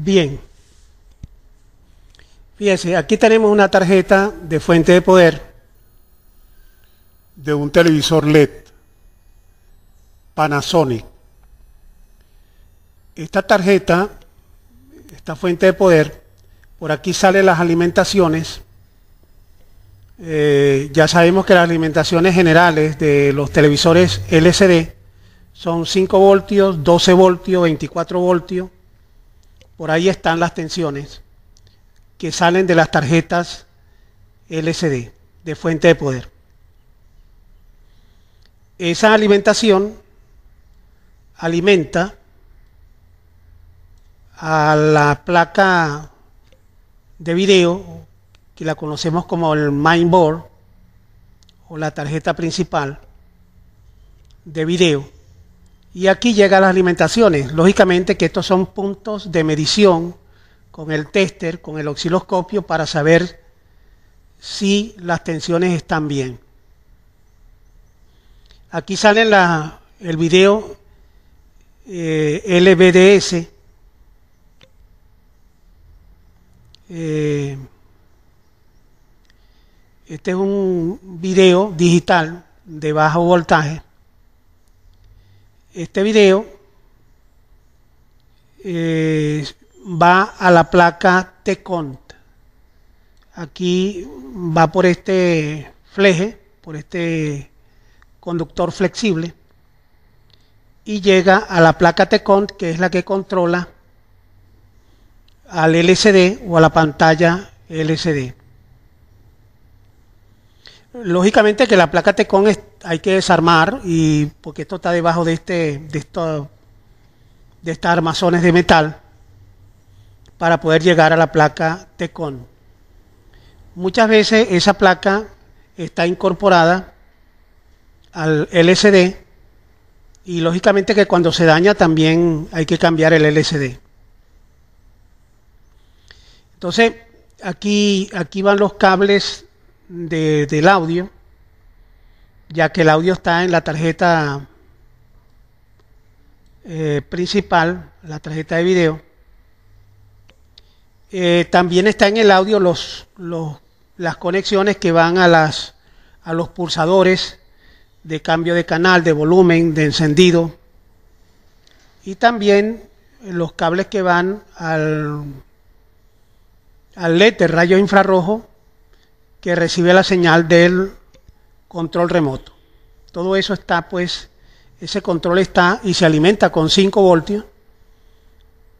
Bien. Fíjense, aquí tenemos una tarjeta de fuente de poder de un televisor LED Panasonic. Esta tarjeta, esta fuente de poder, por aquí salen las alimentaciones. Eh, ya sabemos que las alimentaciones generales de los televisores LCD son 5 voltios, 12 voltios, 24 voltios por ahí están las tensiones que salen de las tarjetas LCD de fuente de poder. Esa alimentación alimenta a la placa de video que la conocemos como el mainboard o la tarjeta principal de video y aquí llega las alimentaciones. Lógicamente que estos son puntos de medición con el tester, con el osciloscopio para saber si las tensiones están bien. Aquí sale el video eh, LBDS. Eh, este es un video digital de bajo voltaje este video eh, va a la placa t Aquí va por este fleje, por este conductor flexible y llega a la placa t que es la que controla al LCD o a la pantalla LCD lógicamente que la placa TECON hay que desarmar y porque esto está debajo de este de esto, de estas armazones de metal para poder llegar a la placa TECON. Muchas veces esa placa está incorporada al LCD y lógicamente que cuando se daña también hay que cambiar el LCD. Entonces, aquí aquí van los cables de, del audio, ya que el audio está en la tarjeta eh, principal, la tarjeta de video. Eh, también está en el audio los, los, las conexiones que van a, las, a los pulsadores de cambio de canal, de volumen, de encendido. Y también los cables que van al, al LED rayo infrarrojo que recibe la señal del control remoto. Todo eso está, pues, ese control está y se alimenta con 5 voltios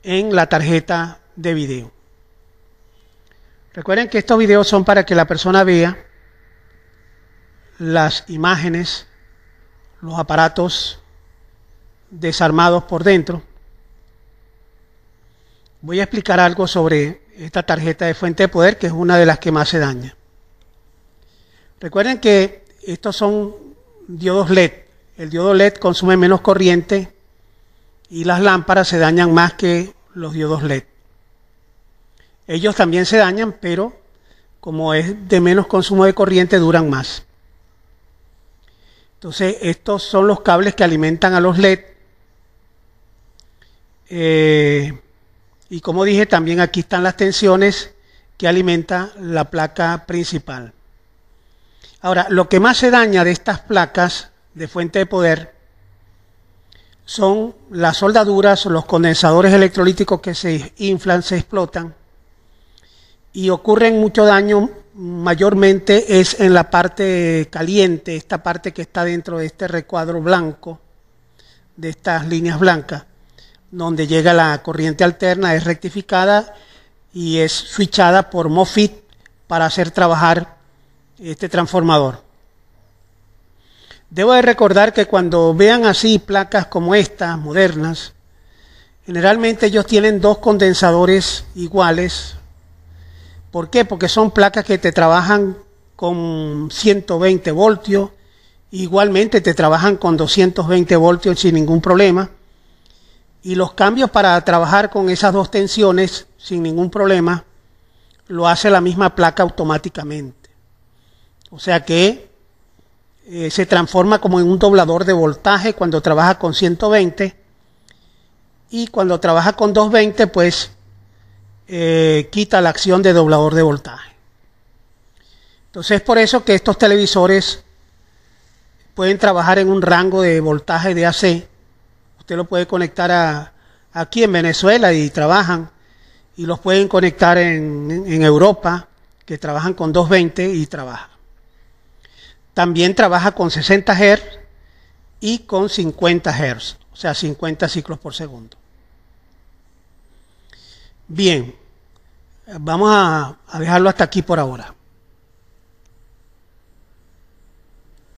en la tarjeta de video. Recuerden que estos videos son para que la persona vea las imágenes, los aparatos desarmados por dentro. Voy a explicar algo sobre esta tarjeta de fuente de poder, que es una de las que más se daña. Recuerden que estos son diodos LED. El diodo LED consume menos corriente y las lámparas se dañan más que los diodos LED. Ellos también se dañan, pero como es de menos consumo de corriente, duran más. Entonces, estos son los cables que alimentan a los LED. Eh, y como dije, también aquí están las tensiones que alimenta la placa principal. Ahora, lo que más se daña de estas placas de fuente de poder son las soldaduras, los condensadores electrolíticos que se inflan, se explotan y ocurren mucho daño mayormente es en la parte caliente, esta parte que está dentro de este recuadro blanco, de estas líneas blancas, donde llega la corriente alterna, es rectificada y es switchada por MoFit para hacer trabajar este transformador. Debo de recordar que cuando vean así placas como estas, modernas, generalmente ellos tienen dos condensadores iguales. ¿Por qué? Porque son placas que te trabajan con 120 voltios, igualmente te trabajan con 220 voltios sin ningún problema. Y los cambios para trabajar con esas dos tensiones sin ningún problema lo hace la misma placa automáticamente. O sea que eh, se transforma como en un doblador de voltaje cuando trabaja con 120 y cuando trabaja con 220 pues eh, quita la acción de doblador de voltaje. Entonces es por eso que estos televisores pueden trabajar en un rango de voltaje de AC. Usted lo puede conectar a, aquí en Venezuela y trabajan y los pueden conectar en Europa que trabajan con 220 y trabajan. También trabaja con 60 Hz y con 50 Hz, o sea, 50 ciclos por segundo. Bien, vamos a, a dejarlo hasta aquí por ahora.